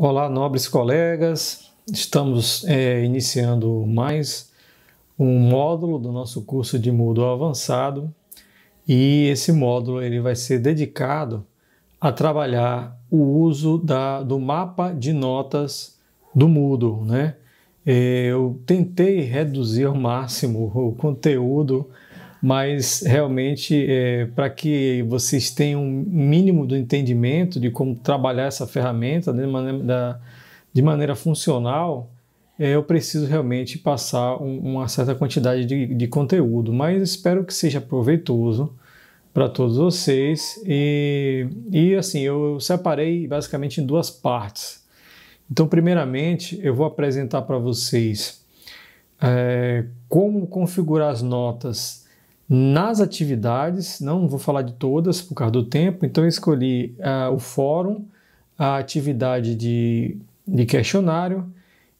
Olá, nobres colegas. Estamos é, iniciando mais um módulo do nosso curso de Moodle avançado e esse módulo ele vai ser dedicado a trabalhar o uso da, do mapa de notas do Moodle, né? É, eu tentei reduzir ao máximo o conteúdo mas realmente é, para que vocês tenham um mínimo do entendimento de como trabalhar essa ferramenta de maneira, da, de maneira funcional, é, eu preciso realmente passar um, uma certa quantidade de, de conteúdo, mas espero que seja proveitoso para todos vocês e, e assim eu separei basicamente em duas partes. Então, primeiramente, eu vou apresentar para vocês é, como configurar as notas nas atividades, não vou falar de todas por causa do tempo, então eu escolhi uh, o fórum, a atividade de, de questionário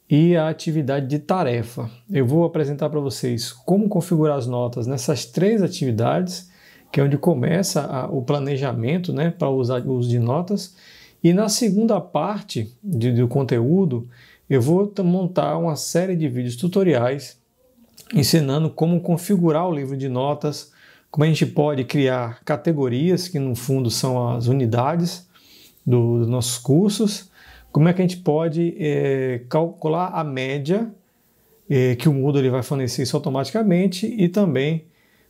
e a atividade de tarefa. Eu vou apresentar para vocês como configurar as notas nessas três atividades, que é onde começa a, ah, o planejamento né, para o uso de notas. E na segunda parte de, do conteúdo, eu vou montar uma série de vídeos tutoriais ensinando como configurar o livro de notas, como a gente pode criar categorias, que no fundo são as unidades do, dos nossos cursos, como é que a gente pode é, calcular a média é, que o Moodle vai fornecer isso automaticamente e também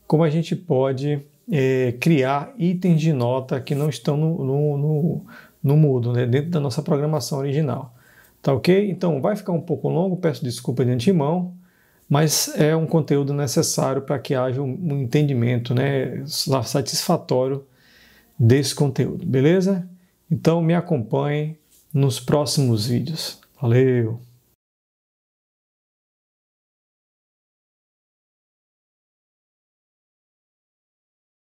como a gente pode é, criar itens de nota que não estão no, no, no, no Moodle, né, dentro da nossa programação original. Tá ok? Então vai ficar um pouco longo, peço desculpa de antemão, mas é um conteúdo necessário para que haja um entendimento né, satisfatório desse conteúdo, beleza? Então me acompanhe nos próximos vídeos. Valeu!